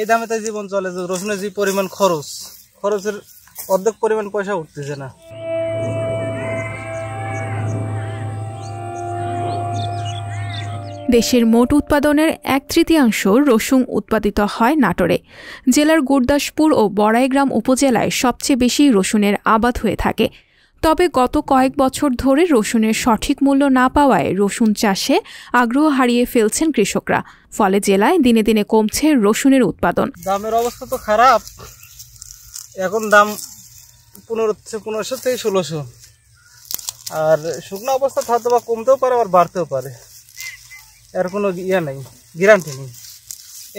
এই দামেতে জীবন চলে যে রসুনের যে পরিমাণ খরচ খরচের অর্ধেক পরিমাণ পয়সা উঠতেছে না দেশের মোট উৎপাদনের এক তৃতীয়াংশ রসুন উৎপাদিত হয় নাটোরে জেলার গুরদাসপুর ও বড়াইগ্রাম উপজেলায় সবচেয়ে বেশি রসুনের আবাদ হয়ে থাকে তবে গত কয়েক বছর ধরে রসুনের সঠিক মূল্য না পাওয়ায় রসুন চাষে আগ্রহ হারিয়ে ফেলছেন কৃষকরা ফলে জেলায় দিনে দিনে কমছে রসুনের উৎপাদন দামের অবস্থা তো খারাপ এখন দাম পনেরো পনেরোশো থেকে ষোলোশো আর শুকনো অবস্থা থাকতে বা কমতেও পারে আবার বাড়তেও পারে এর কোনো ইয়ে নেই গ্যারান্টি নেই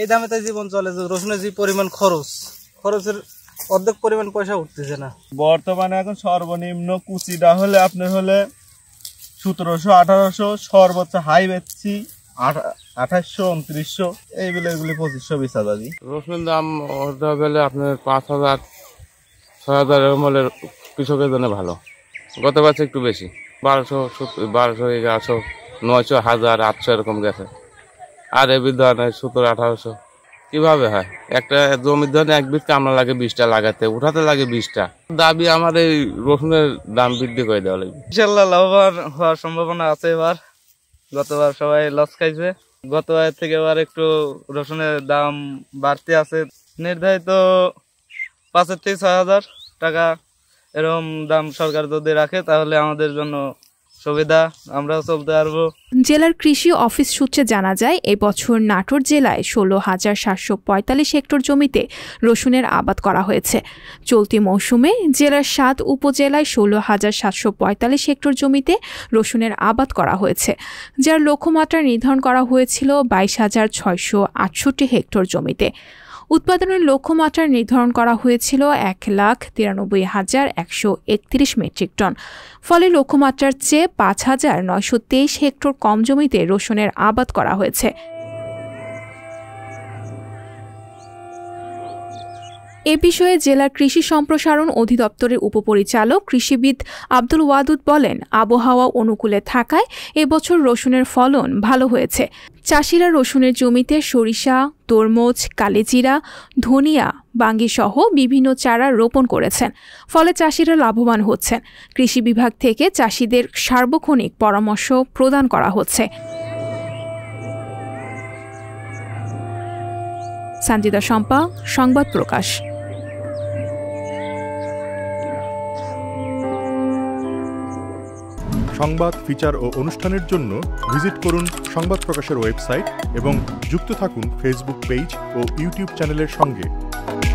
এই দামে তাই জীবন চলে যে রসুনের যে পরিমাণ খরচ খরচের অর্ধেক পরিমাণ পয়সা উঠতেছে না বর্তমানে এখন সর্বনিম্ন কুচিটা হলে আপনার হলে সতেরোশো আঠারোশো সর্বোচ্চ হাই বেচছি আঠাশশো উনত্রিশশো এইগুলো এগুলি পঁচিশশো বিশ হাজার রসুন দাম অর্ধা বেলে আপনার পাঁচ হাজার ছয় হাজার এরকম হলে কৃষকের জন্য ভালো গত বছর একটু বেশি বারোশো বারোশো এগারোশো নয়শো হাজার আটশো এরকম গেছে আর এ বিদ্যা নয় সতেরো আঠারোশো কিভাবে হয় একটা জমির ধরে এক বিঘ কামলা লাগে বিশটা লাগাতে উঠাতে লাগে বিশটা দাবি আমার এই রসুনের দাম বৃদ্ধি করে দেওয়া লাগবে ইনশাল্লাহ লাভবান হওয়ার সম্ভাবনা আছে এবার গতবার সবাই লস খাইছে গতবার থেকে এবার একটু রসুনের দাম বাড়তে আছে নির্ধারিত পাঁচের থেকে ছয় হাজার টাকা এরকম দাম সরকার যদি রাখে তাহলে আমাদের জন্য সুবিধা আমরা চলতে পারবো জেলার কৃষি অফিস সূত্রে জানা যায় এবছর নাটোর জেলায় ষোলো হাজার সাতশো পঁয়তাল্লিশ হেক্টর জমিতে রসুনের আবাদ করা হয়েছে চলতি মৌসুমে জেলার সাত উপজেলায় ষোলো হাজার সাতশো পঁয়তাল্লিশ হেক্টর জমিতে রসুনের আবাদ করা হয়েছে যার লক্ষ্যমাত্রা নির্ধারণ করা হয়েছিল বাইশ হাজার ছয়শো আটষট্টি হেক্টর জমিতে উৎপাদনের লক্ষ্যমাত্রা নির্ধারণ করা হয়েছিল এক লাখ তিরানব্বই হাজার একশো একত্রিশ মেট্রিক টন ফলে লক্ষ্যমাত্রার চেয়ে পাঁচ হাজার নয়শো তেইশ হেক্টর কম জমিতে রসুনের আবাদ করা হয়েছে এ বিষয়ে জেলার কৃষি সম্প্রসারণ অধিদপ্তরের উপপরিচালক কৃষিবিদ আব্দুল ওয়াদুদ বলেন আবহাওয়া অনুকূলে থাকায় এবছর রসুনের ফলন ভালো হয়েছে চাষিরা রসুনের জমিতে সরিষা তরমুজ কালিজিরা ধনিয়া বাঙ্গিসহ বিভিন্ন চারা রোপণ করেছেন ফলে চাষিরা লাভবান হচ্ছেন কৃষি বিভাগ থেকে চাষিদের সার্বক্ষণিক পরামর্শ প্রদান করা হচ্ছে সঞ্জিতা শম্পা সংবাদ প্রকাশ সংবাদ ফিচার ও অনুষ্ঠানের জন্য ভিজিট করুন সংবাদ প্রকাশের ওয়েবসাইট এবং যুক্ত থাকুন ফেসবুক পেজ ও ইউটিউব চ্যানেলের সঙ্গে